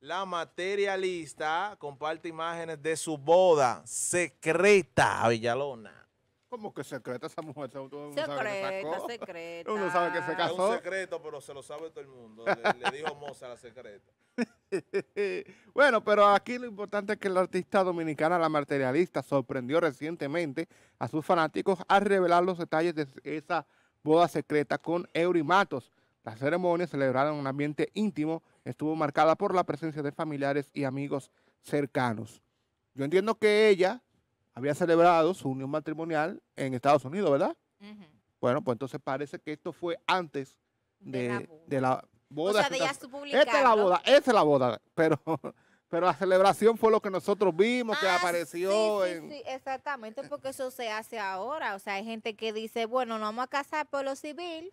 La materialista comparte imágenes de su boda secreta a Villalona. ¿Cómo que secreta esa mujer? secreta, secreta. Uno sabe que se casó. Es un secreto, pero se lo sabe todo el mundo. Le, dijo Moza la secreta. bueno, pero aquí lo importante es que la artista dominicana, la materialista, sorprendió recientemente a sus fanáticos al revelar los detalles de esa boda secreta con Eury Matos. La ceremonia celebraron en un ambiente íntimo estuvo marcada por la presencia de familiares y amigos cercanos. Yo entiendo que ella había celebrado su unión matrimonial en Estados Unidos, ¿verdad? Bueno, pues entonces parece que esto fue antes de, la, boda. O sea, de ya su Esta es la boda, esa es la boda, pero... Pero la celebración fue lo que nosotros vimos, que ah, apareció. sí, exactamente, porque eso se hace ahora. O sea, hay gente que dice, bueno, nos vamos a casar por lo civil,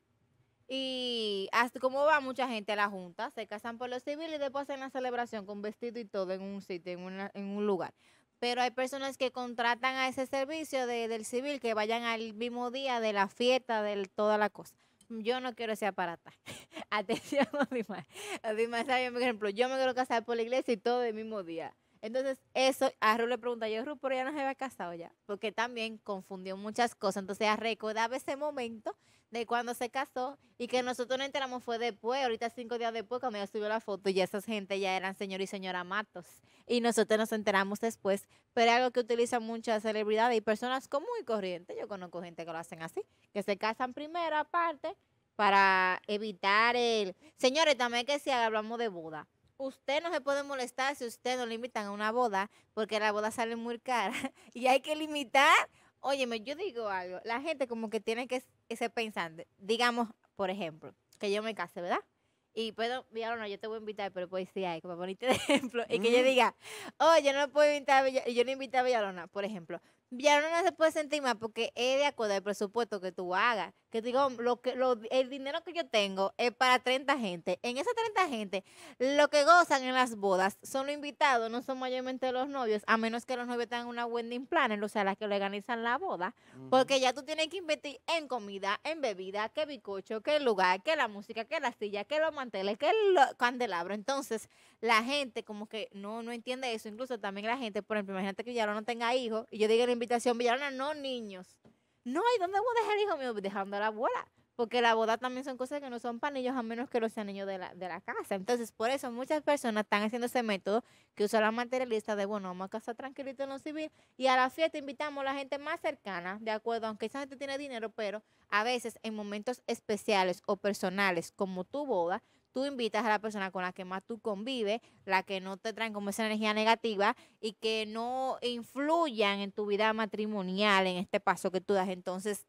y hasta como va mucha gente a la junta, se casan por lo civil y después hacen la celebración con vestido y todo en un sitio, en, un lugar. Pero hay personas que contratan a ese servicio del civil que vayan al mismo día de la fiesta, de toda la cosa. Yo no quiero ese aparato. Atención, Mi sabe, por ejemplo, yo me quiero casar por la iglesia y todo el mismo día. Entonces, eso, a Ru le pregunta, yo, Ru, pero ya no se había casado ya, porque también confundió muchas cosas. Entonces, ella recordaba ese momento de cuando se casó y que nosotros no enteramos fue después, ahorita cinco días después, cuando ella subió la foto y esas gente ya eran señor y señora Matos. Y nosotros nos enteramos después, pero es algo que utilizan muchas celebridades y personas comunes y corrientes. Yo conozco gente que lo hacen así, que se casan primero aparte para evitar el... Señores, también que si hablamos de boda Usted no se puede molestar si usted no le invitan a una boda, porque la boda sale muy cara y hay que limitar. Óyeme, yo digo algo, la gente como que tiene que ser pensante. Digamos, por ejemplo, que yo me case, ¿verdad? Y puedo, Villalona, yo te voy a invitar, pero pues sí hay, como ponerte de ejemplo, y que yo mm. diga, oye, oh, yo no puedo invitar yo no invito a Villalona, por ejemplo ya no se puede sentir más porque es de acuerdo al presupuesto que tú hagas. Que digo, lo que, el dinero que yo tengo es para 30 gente. En esas 30 gente, lo que gozan en las bodas son los invitados, no son mayormente los novios, a menos que los novios tengan una wedding planner, o sea, las que organizan la boda. Porque ya tú tienes que invertir en comida, en bebida, que bicocho, que el lugar, que la música, que las silla, que los manteles, que el candelabro. Entonces, la gente como que no, no entiende eso. Incluso también la gente, por ejemplo, imagínate que ya no tenga hijos y yo diga el invitado habitación villana, no niños. No, ¿y dónde voy a dejar el hijo mío? Dejando a la abuela. Porque la boda también son cosas que no son para niños, a menos que los sean niños de la, de la casa. Entonces, por eso muchas personas están haciendo ese método que usa la materialista de, bueno, vamos a casa tranquilito en lo civil y a la fiesta invitamos a la gente más cercana, ¿de acuerdo? Aunque esa gente tiene dinero, pero a veces en momentos especiales o personales, como tu boda, tú invitas a la persona con la que más tú convives, la que no te traen como esa energía negativa y que no influyan en tu vida matrimonial, en este paso que tú das. Entonces,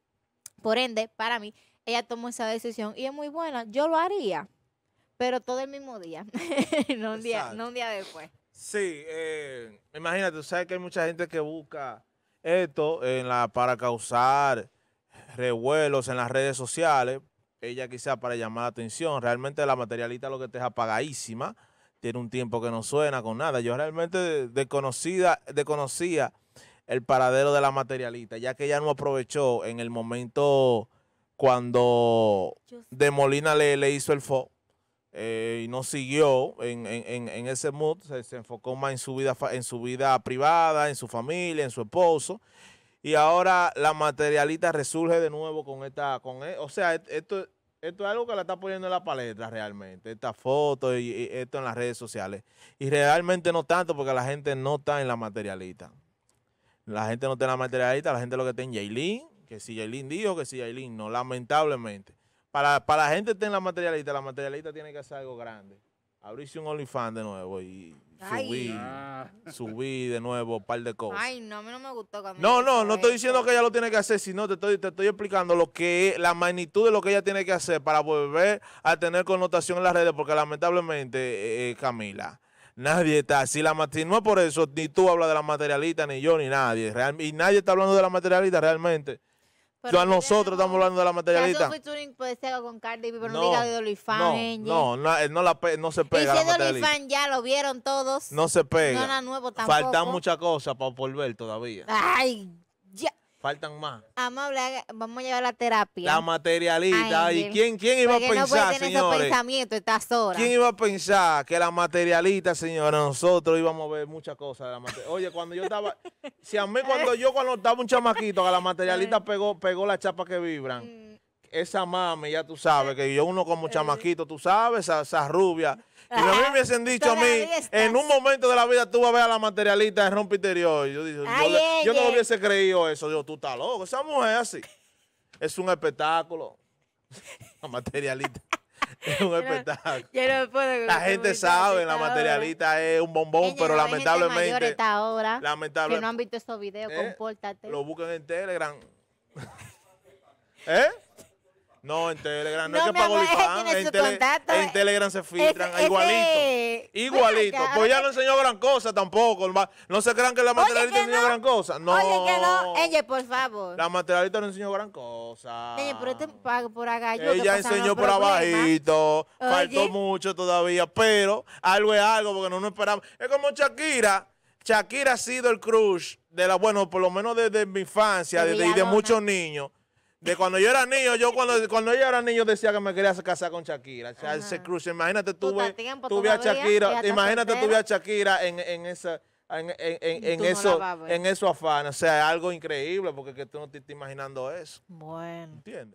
por ende, para mí, ella tomó esa decisión y es muy buena. Yo lo haría, pero todo el mismo día, no, un día después. Sí, eh, imagínate, tú sabes que hay mucha gente que busca esto para causar revuelos en las redes sociales, ella quizás para llamar la atención. Realmente la materialista lo que te es apagadísima, tiene un tiempo que no suena con nada. Yo realmente desconocía el paradero de la materialista, ya que ella no aprovechó en el momento cuando de Molina le, le hizo el fo eh, y no siguió en, ese mood, se, enfocó más en su, vida, en su vida privada, en su familia, en su esposo. Y ahora la materialista resurge de nuevo con esta, con, e, o sea, esto es esto es algo que la está poniendo en la paleta realmente, esta foto y, esto en las redes sociales. Y realmente no tanto porque la gente no está en la materialista. La gente no está en la materialista, la gente lo que está en Yailin, que si Yailin dijo, que si Yailin no, lamentablemente. Para, la gente que está en la materialista, la materialista tiene que hacer algo grande abrirse un OnlyFans de nuevo y subí, subí ah. de nuevo un par de cosas. Ay, no, a mí no me gustó. Camila. no, no, no estoy diciendo que ella lo tiene que hacer, sino te estoy, te estoy explicando lo que la magnitud de lo que ella tiene que hacer para volver a tener connotación en las redes, porque lamentablemente, eh, eh, Camila, nadie está así. Si la, no es por eso, ni tú hablas de la materialista, ni yo, ni nadie. y nadie está hablando de la materialista realmente yo a nosotros estamos hablando de la materialista. Eso puede ser con Cardi B, pero no, diga de Dolly No, no, no, eh, no, la no se pega. Y si Fan ya lo vieron todos. No se pega. No era nuevo tampoco. Faltan muchas cosas para volver todavía. Ay, ya. Faltan más. Vamos a vamos a llevar la terapia. La materialista. ¿Y quién, quién iba a pensar, señores? ¿Quién iba a pensar que la materialista, señora, nosotros íbamos a ver muchas cosas de la Oye, cuando yo estaba, si a mí cuando yo cuando estaba un chamaquito, que la materialista pegó, pegó la chapa que vibran. Mm esa mami, ya tú sabes, que yo uno como eh, chamaquito, tú sabes, esa, rubia. Y a me hubiesen dicho a mí, en un momento de la vida tú vas a ver a la materialista de rompe interior. Yo, yo, yo, no hubiese creído eso. Yo, tú estás loco, esa mujer así. Es un espectáculo. La materialista. Es un espectáculo. la gente sabe, la materialista es un bombón, pero lamentablemente. lamentablemente. Que no han visto estos videos, eh, compórtate. Lo busquen en Telegram. ¿Eh? No, en Telegram. No, es que pago el en, en, Telegram se filtran. igualito. igualito. pues ya no enseñó gran cosa tampoco. No se crean que la materialista enseñó gran cosa. No. Oye, que no. Ella, por favor. La materialista no enseñó gran cosa. Este por Ella enseñó por abajito. Faltó mucho todavía. Pero algo es algo porque no nos esperamos. Es como Shakira. Shakira ha sido el crush de la, bueno, por lo menos desde mi infancia, desde, y de muchos niños. De cuando yo era niño, yo cuando, cuando yo era niño decía que me quería casar con Shakira. se cruce imagínate tuve, tiempo, tuve a Shakira, imagínate tuve a Shakira en, en en, eso, en eso afán. O sea, algo increíble porque que tú no te estás imaginando eso. Bueno. ¿Entiendes?